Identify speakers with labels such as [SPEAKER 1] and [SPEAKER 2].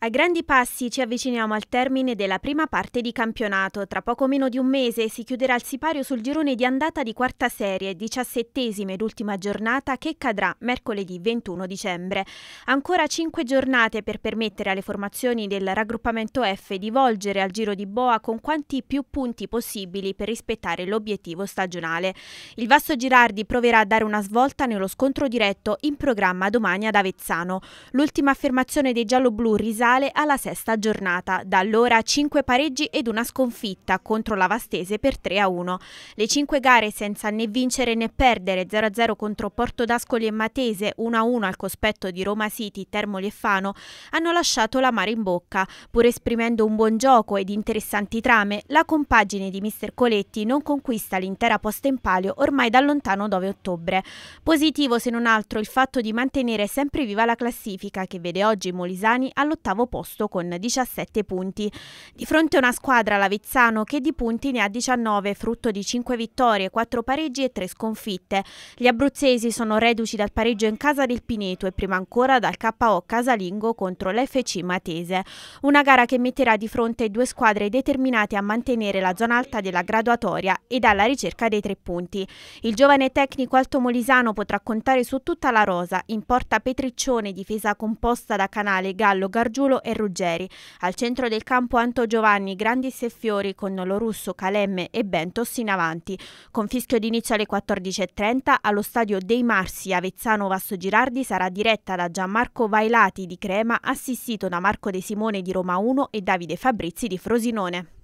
[SPEAKER 1] A grandi passi ci avviciniamo al termine della prima parte di campionato. Tra poco meno di un mese si chiuderà il sipario sul girone di andata di quarta serie, diciassettesima ed ultima giornata che cadrà mercoledì 21 dicembre. Ancora cinque giornate per permettere alle formazioni del raggruppamento F di volgere al giro di boa con quanti più punti possibili per rispettare l'obiettivo stagionale. Il Vasto Girardi proverà a dare una svolta nello scontro diretto in programma domani ad Avezzano. L'ultima affermazione dei gialloblu risale totale alla sesta giornata, da allora 5 pareggi ed una sconfitta contro la Vastese per 3-1. Le 5 gare senza né vincere né perdere, 0-0 contro Porto d'Ascoli e Matese, 1-1 al cospetto di Roma City, Termoli e Fano, hanno lasciato la mare in bocca. Pur esprimendo un buon gioco ed interessanti trame, la compagine di mister Coletti non conquista l'intera posta in palio ormai da lontano 9 ottobre. Positivo se non altro il fatto di mantenere sempre viva la classifica che vede oggi Molisani all'ottavo ottavo posto con 17 punti. Di fronte a una squadra, l'Avizzano, che di punti ne ha 19, frutto di 5 vittorie, 4 pareggi e 3 sconfitte. Gli abruzzesi sono reduci dal pareggio in casa del Pineto e prima ancora dal KO Casalingo contro l'FC Matese. Una gara che metterà di fronte due squadre determinate a mantenere la zona alta della graduatoria e alla ricerca dei tre punti. Il giovane tecnico altomolisano potrà contare su tutta la rosa, in porta Petriccione, difesa composta da Canale, Gallo, Gargiulo Gargiulo e Ruggeri. Al centro del campo Anto Giovanni, Grandis e Fiori con Lorusso, Calemme e Bentos in avanti. Con fischio d'inizio alle 14.30 allo stadio dei Marsi Avezzano Vasto Girardi sarà diretta da Gianmarco Vailati di Crema, assistito da Marco De Simone di Roma 1 e Davide Fabrizi di Frosinone.